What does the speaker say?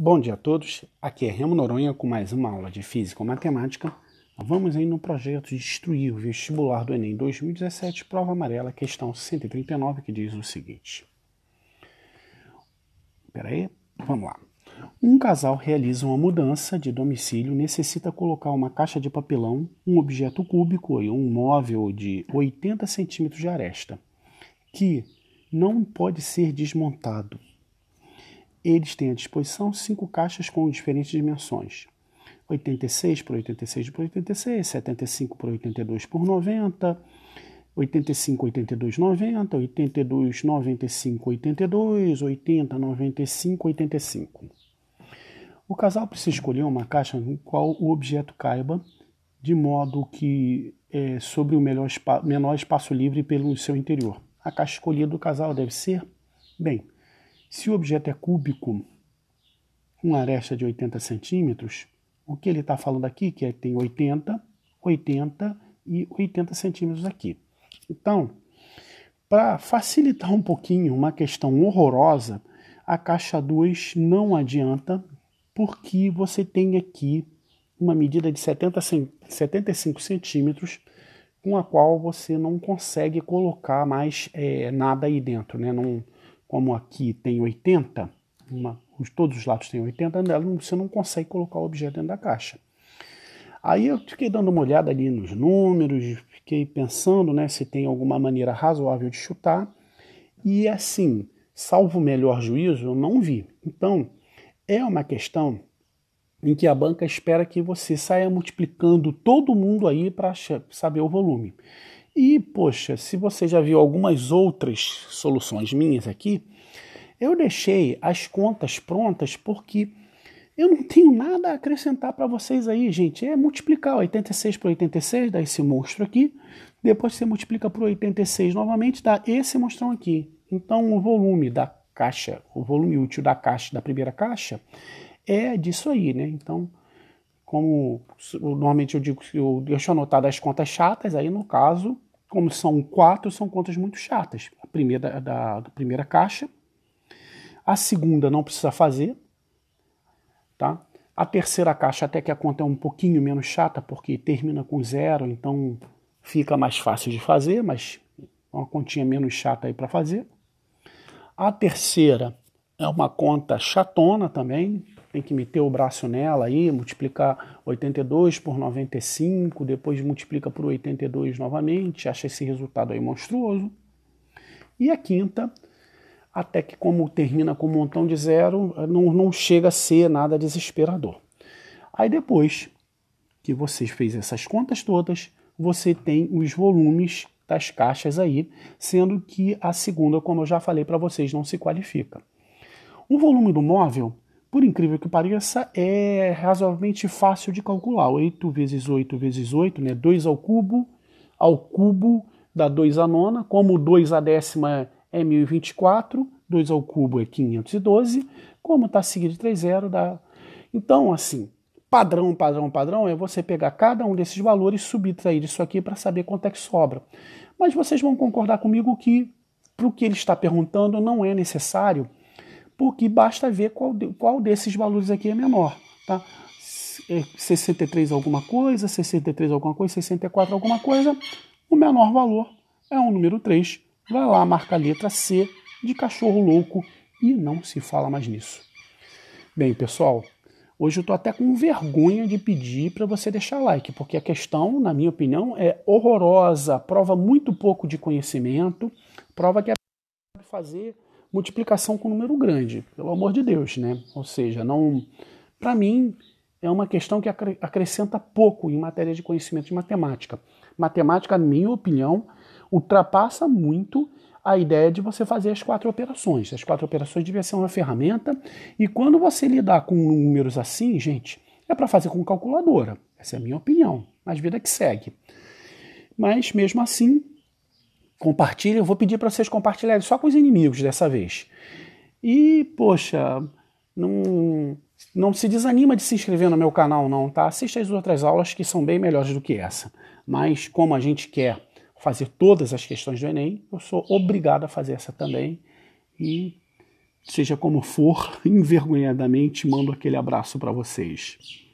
Bom dia a todos, aqui é Remo Noronha com mais uma aula de Física ou Matemática. Vamos aí no projeto Destruir o Vestibular do Enem 2017, prova amarela, questão 139, que diz o seguinte. Espera aí, vamos lá. Um casal realiza uma mudança de domicílio, necessita colocar uma caixa de papelão, um objeto cúbico e um móvel de 80 centímetros de aresta, que não pode ser desmontado eles têm à disposição cinco caixas com diferentes dimensões. 86 por 86 por 86, 75 por 82 por 90, 85, 82, 90, 82, 95, 82, 80, 95, 85. O casal precisa escolher uma caixa no qual o objeto caiba, de modo que é, sobre o melhor, menor espaço livre pelo seu interior. A caixa escolhida do casal deve ser, bem, se o objeto é cúbico, com aresta de 80 centímetros, o que ele está falando aqui que é que tem 80, 80 e 80 centímetros aqui. Então, para facilitar um pouquinho uma questão horrorosa, a caixa 2 não adianta, porque você tem aqui uma medida de 70, 75 centímetros, com a qual você não consegue colocar mais é, nada aí dentro, né? Não, como aqui tem 80, uma, todos os lados têm 80, você não consegue colocar o objeto dentro da caixa. Aí eu fiquei dando uma olhada ali nos números, fiquei pensando né, se tem alguma maneira razoável de chutar. E assim, salvo o melhor juízo, eu não vi. Então, é uma questão em que a banca espera que você saia multiplicando todo mundo aí para saber o volume. E, poxa, se você já viu algumas outras soluções minhas aqui, eu deixei as contas prontas porque eu não tenho nada a acrescentar para vocês aí, gente. É multiplicar 86 por 86, dá esse monstro aqui. Depois você multiplica por 86 novamente, dá esse monstrão aqui. Então o volume da caixa, o volume útil da caixa, da primeira caixa, é disso aí, né? Então, como normalmente eu digo que eu deixo anotar das contas chatas, aí no caso como são quatro, são contas muito chatas. A primeira da, da primeira caixa, a segunda não precisa fazer, tá? A terceira caixa até que a conta é um pouquinho menos chata porque termina com zero, então fica mais fácil de fazer, mas é uma continha menos chata aí para fazer. A terceira é uma conta chatona também, tem que meter o braço nela aí, multiplicar 82 por 95, depois multiplica por 82 novamente, acha esse resultado aí monstruoso. E a quinta, até que como termina com um montão de zero, não, não chega a ser nada desesperador. Aí depois que você fez essas contas todas, você tem os volumes das caixas aí, sendo que a segunda, como eu já falei para vocês, não se qualifica. O volume do móvel, por incrível que pareça, é razoavelmente fácil de calcular. 8 vezes 8 vezes 8, né? 2 ao cubo, ao cubo dá 2 à nona, como 2 à décima é 1024, 2 ao cubo é 512, como está seguido de 3 zero, dá... Então, assim, padrão, padrão, padrão é você pegar cada um desses valores e subtrair isso aqui para saber quanto é que sobra. Mas vocês vão concordar comigo que, para o que ele está perguntando, não é necessário porque basta ver qual, qual desses valores aqui é menor, tá? 63 é, alguma coisa, 63 alguma coisa, 64 alguma coisa, o menor valor é o número 3. Vai lá, marca a letra C de cachorro louco e não se fala mais nisso. Bem, pessoal, hoje eu estou até com vergonha de pedir para você deixar like, porque a questão, na minha opinião, é horrorosa, prova muito pouco de conhecimento, prova que a é fazer multiplicação com um número grande, pelo amor de Deus, né? Ou seja, não, para mim é uma questão que acrescenta pouco em matéria de conhecimento de matemática. Matemática, na minha opinião, ultrapassa muito a ideia de você fazer as quatro operações. As quatro operações devia ser uma ferramenta e quando você lidar com números assim, gente, é para fazer com calculadora. Essa é a minha opinião, mas vida que segue. Mas mesmo assim, Compartilha, eu vou pedir para vocês compartilharem só com os inimigos dessa vez. E, poxa, não, não se desanima de se inscrever no meu canal, não, tá? Assista as outras aulas que são bem melhores do que essa. Mas, como a gente quer fazer todas as questões do Enem, eu sou obrigado a fazer essa também. E, seja como for, envergonhadamente mando aquele abraço para vocês.